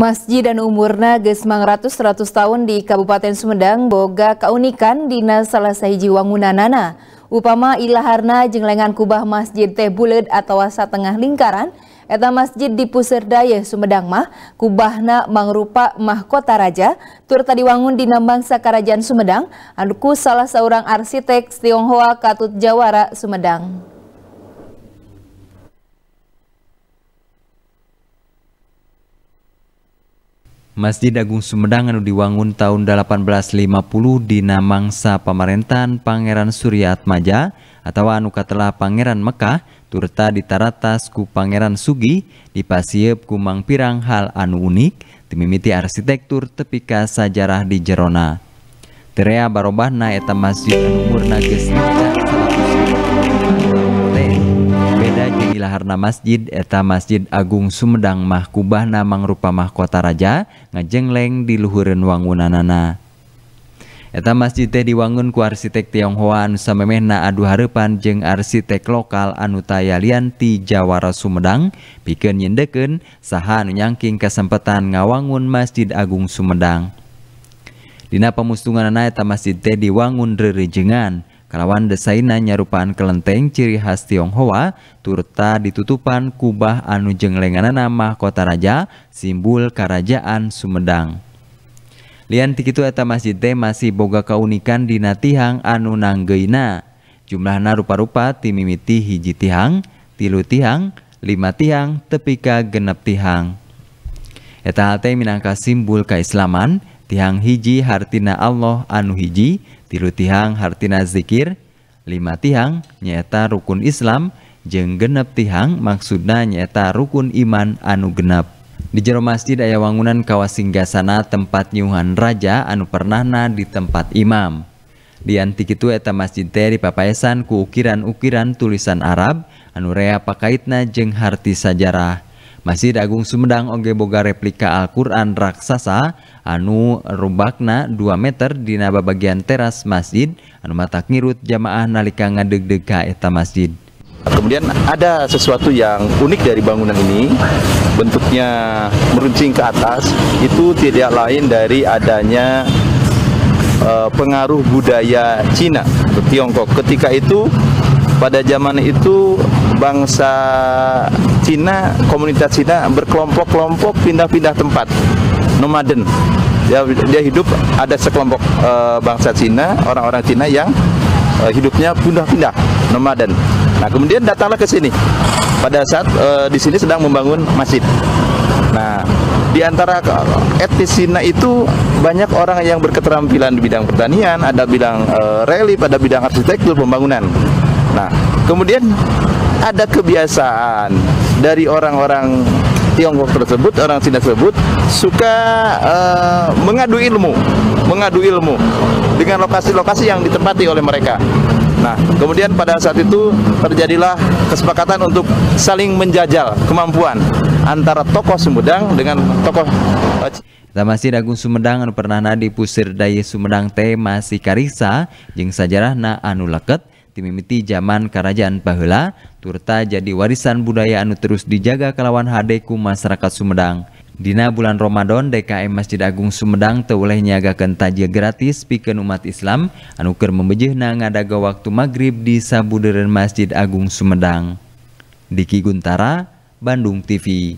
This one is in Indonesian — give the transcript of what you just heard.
Masjid dan umurna geus ratus ratus tahun di Kabupaten Sumedang boga keunikan dina salah sahiji wangunanana. Upama ilaharna jenglengan kubah masjid teh bulet atau satengah lingkaran, eta masjid di Pusir Daya Sumedang mah kubahna mangrupa mahkota raja tur tadi wangun dina bangsa Kerajaan Sumedang anduku salah seorang arsitek Tionghoa Katut Jawara Sumedang. Masjid Agung Sumedang anu diwangun tahun 1850 dina mangsa Pangeran Surya Atmaja atau anu katelah Pangeran Mekah turta ditaratas ku Pangeran Sugi di ku kumang Pirang hal anu unik timimiti arsitektur tepika sajarah di Jerona. Terea barobahna eta masjid anu umurna geus diilahharna masjid Etam Masjid Agung Sumedang Mahkubahna Mangruppamah Kuta Raja ngajengleng di Luhurun wangunan Nana. Etam Masjidte Diwangun ku Arrsitek Tionghoan Sammemena Adu Harrepan jeungng Arrsitek Lokal Anu Taaya Lianti Jawara Sumedang piken nyendeken sahhan nyangking kasempatan ngawangun Masjid Agung Sumedang. Dina Pemustungan Nana Etam Masjidte diwangun Drrejengan, Kalawan desainnya nyarupaan kelenteng ciri khas Tionghoa, turta ditutupan kubah anu nama kota raja, simbol kerajaan Sumedang. Lian tikitu eta masjid teh masih boga keunikan dina tihang anu nanggeina. Jumlahna rupa-rupa timimiti hiji tihang, tilu tihang, lima tihang, tepika genep tihang. Eta hal teh minangka simbol keislaman, hang hiji Hartina Allah anu hijji tiru tihang Hartina dzikir 5 tihang nyata rukun Islam jeng genep tihang maksudnya nyata rukun Iman anu genap di Jerumjidaya wangunan Kawahsinggasana tempat Nyuhan Raja Anu Pernana di tempat Imamdiantik itu eta masjid dari papayan keukiran-ukiran tulisan Arab anurea pakaikaitnajeng hartti sajarah di Masjid Agung Sumedang oge boga replika Al-Qur'an raksasa anu rubakna 2 meter di naba bagian teras masjid anu matak ngirut jamaah nalika ngadeg-deg ka eta masjid. Kemudian ada sesuatu yang unik dari bangunan ini, bentuknya meruncing ke atas, itu tidak lain dari adanya uh, pengaruh budaya Cina ke Tiongkok. Ketika itu pada zaman itu bangsa Cina, komunitas Cina berkelompok-kelompok pindah-pindah tempat, nomaden. Dia, dia hidup ada sekelompok e, bangsa Cina, orang-orang Cina yang e, hidupnya pindah-pindah, nomaden. Nah, kemudian datanglah ke sini. Pada saat e, di sini sedang membangun masjid. Nah, di antara etnis Cina itu banyak orang yang berketerampilan di bidang pertanian, ada bidang e, pada pada bidang arsitektur pembangunan. Nah, kemudian ada kebiasaan dari orang-orang Tiongkok tersebut, orang Cina tersebut suka uh, mengadu ilmu, mengadu ilmu dengan lokasi-lokasi yang ditempati oleh mereka. Nah, kemudian pada saat itu terjadilah kesepakatan untuk saling menjajal kemampuan antara tokoh Sumedang dengan tokoh eh, Masih Dagung Sumedang anu pernah di Pusir Daya Sumedang teh masih karisa jeung sajarahna anu leket timimiti zaman kerajaan Pahela, turta jadi warisan budaya anu terus dijaga kelawan hadeku masyarakat Sumedang. Dina bulan Ramadan, DKM Masjid Agung Sumedang teuleh nyagakan tajil gratis pikeun umat Islam Anuger membejih membejehna ngadaga waktu maghrib di sabudeureun Masjid Agung Sumedang. Diki Guntara, Bandung TV.